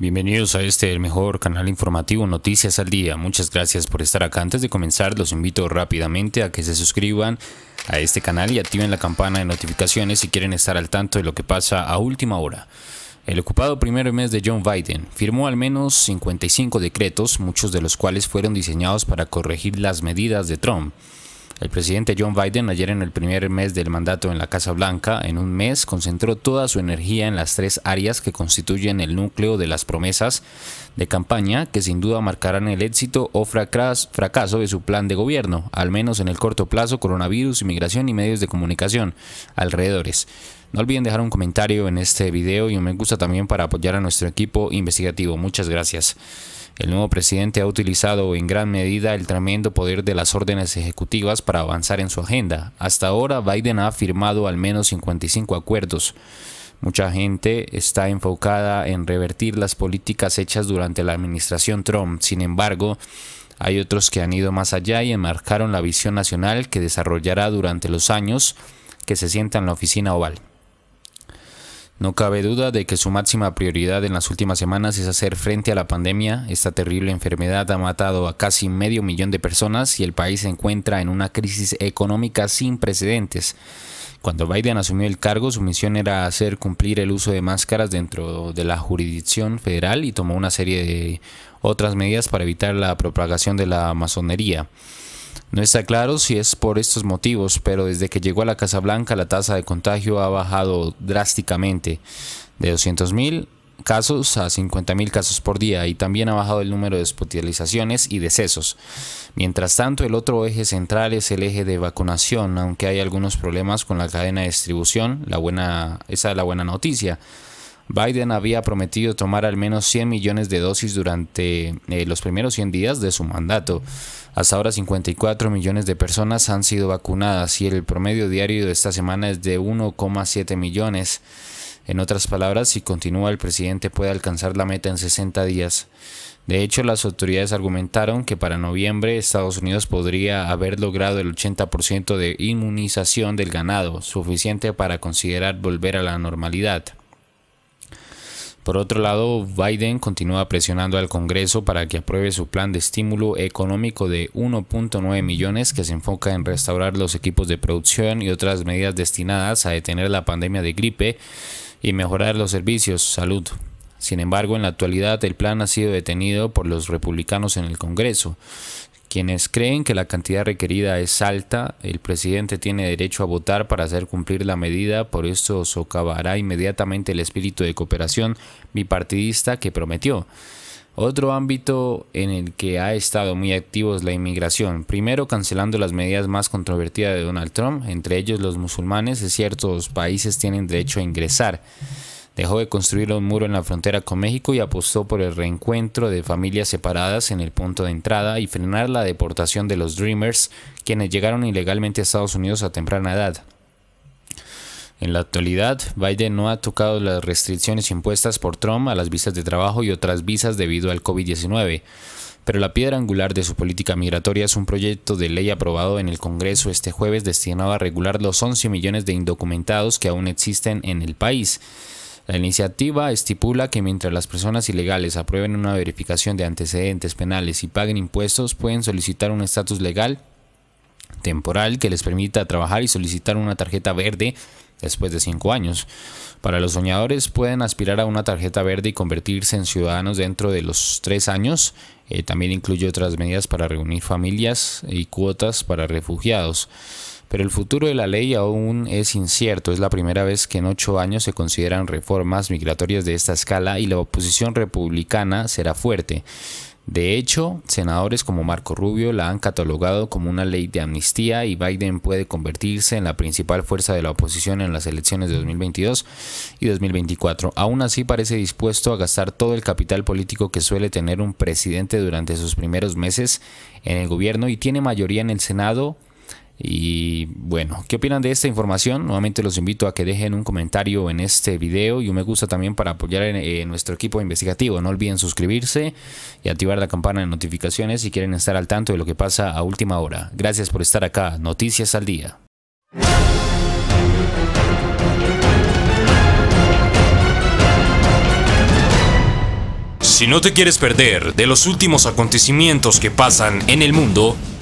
Bienvenidos a este, mejor canal informativo Noticias al Día. Muchas gracias por estar acá. Antes de comenzar, los invito rápidamente a que se suscriban a este canal y activen la campana de notificaciones si quieren estar al tanto de lo que pasa a última hora. El ocupado primer mes de John Biden firmó al menos 55 decretos, muchos de los cuales fueron diseñados para corregir las medidas de Trump. El presidente John Biden ayer en el primer mes del mandato en la Casa Blanca, en un mes, concentró toda su energía en las tres áreas que constituyen el núcleo de las promesas de campaña que sin duda marcarán el éxito o fracaso de su plan de gobierno, al menos en el corto plazo, coronavirus, inmigración y medios de comunicación, alrededores. No olviden dejar un comentario en este video y un me gusta también para apoyar a nuestro equipo investigativo. Muchas gracias. El nuevo presidente ha utilizado en gran medida el tremendo poder de las órdenes ejecutivas para avanzar en su agenda. Hasta ahora, Biden ha firmado al menos 55 acuerdos. Mucha gente está enfocada en revertir las políticas hechas durante la administración Trump. Sin embargo, hay otros que han ido más allá y enmarcaron la visión nacional que desarrollará durante los años que se sienta en la oficina oval. No cabe duda de que su máxima prioridad en las últimas semanas es hacer frente a la pandemia. Esta terrible enfermedad ha matado a casi medio millón de personas y el país se encuentra en una crisis económica sin precedentes. Cuando Biden asumió el cargo, su misión era hacer cumplir el uso de máscaras dentro de la jurisdicción federal y tomó una serie de otras medidas para evitar la propagación de la masonería. No está claro si es por estos motivos, pero desde que llegó a la Casa Blanca la tasa de contagio ha bajado drásticamente, de 200.000 casos a 50.000 casos por día y también ha bajado el número de hospitalizaciones y decesos. Mientras tanto, el otro eje central es el eje de vacunación, aunque hay algunos problemas con la cadena de distribución, la buena, esa es la buena noticia. Biden había prometido tomar al menos 100 millones de dosis durante eh, los primeros 100 días de su mandato. Hasta ahora 54 millones de personas han sido vacunadas y el promedio diario de esta semana es de 1,7 millones. En otras palabras, si continúa el presidente puede alcanzar la meta en 60 días. De hecho, las autoridades argumentaron que para noviembre Estados Unidos podría haber logrado el 80% de inmunización del ganado, suficiente para considerar volver a la normalidad. Por otro lado, Biden continúa presionando al Congreso para que apruebe su plan de estímulo económico de 1.9 millones que se enfoca en restaurar los equipos de producción y otras medidas destinadas a detener la pandemia de gripe y mejorar los servicios salud. Sin embargo, en la actualidad el plan ha sido detenido por los republicanos en el Congreso. Quienes creen que la cantidad requerida es alta, el presidente tiene derecho a votar para hacer cumplir la medida, por esto socavará inmediatamente el espíritu de cooperación bipartidista que prometió. Otro ámbito en el que ha estado muy activo es la inmigración, primero cancelando las medidas más controvertidas de Donald Trump, entre ellos los musulmanes, de ciertos países tienen derecho a ingresar. Dejó de construir un muro en la frontera con México y apostó por el reencuentro de familias separadas en el punto de entrada y frenar la deportación de los Dreamers, quienes llegaron ilegalmente a Estados Unidos a temprana edad. En la actualidad, Biden no ha tocado las restricciones impuestas por Trump a las visas de trabajo y otras visas debido al COVID-19, pero la piedra angular de su política migratoria es un proyecto de ley aprobado en el Congreso este jueves destinado a regular los 11 millones de indocumentados que aún existen en el país. La iniciativa estipula que mientras las personas ilegales aprueben una verificación de antecedentes penales y paguen impuestos, pueden solicitar un estatus legal temporal que les permita trabajar y solicitar una tarjeta verde después de cinco años. Para los soñadores pueden aspirar a una tarjeta verde y convertirse en ciudadanos dentro de los tres años. Eh, también incluye otras medidas para reunir familias y cuotas para refugiados pero el futuro de la ley aún es incierto. Es la primera vez que en ocho años se consideran reformas migratorias de esta escala y la oposición republicana será fuerte. De hecho, senadores como Marco Rubio la han catalogado como una ley de amnistía y Biden puede convertirse en la principal fuerza de la oposición en las elecciones de 2022 y 2024. Aún así parece dispuesto a gastar todo el capital político que suele tener un presidente durante sus primeros meses en el gobierno y tiene mayoría en el Senado y bueno, ¿qué opinan de esta información? Nuevamente los invito a que dejen un comentario en este video y un me gusta también para apoyar eh, nuestro equipo investigativo. No olviden suscribirse y activar la campana de notificaciones si quieren estar al tanto de lo que pasa a última hora. Gracias por estar acá. Noticias al día. Si no te quieres perder de los últimos acontecimientos que pasan en el mundo,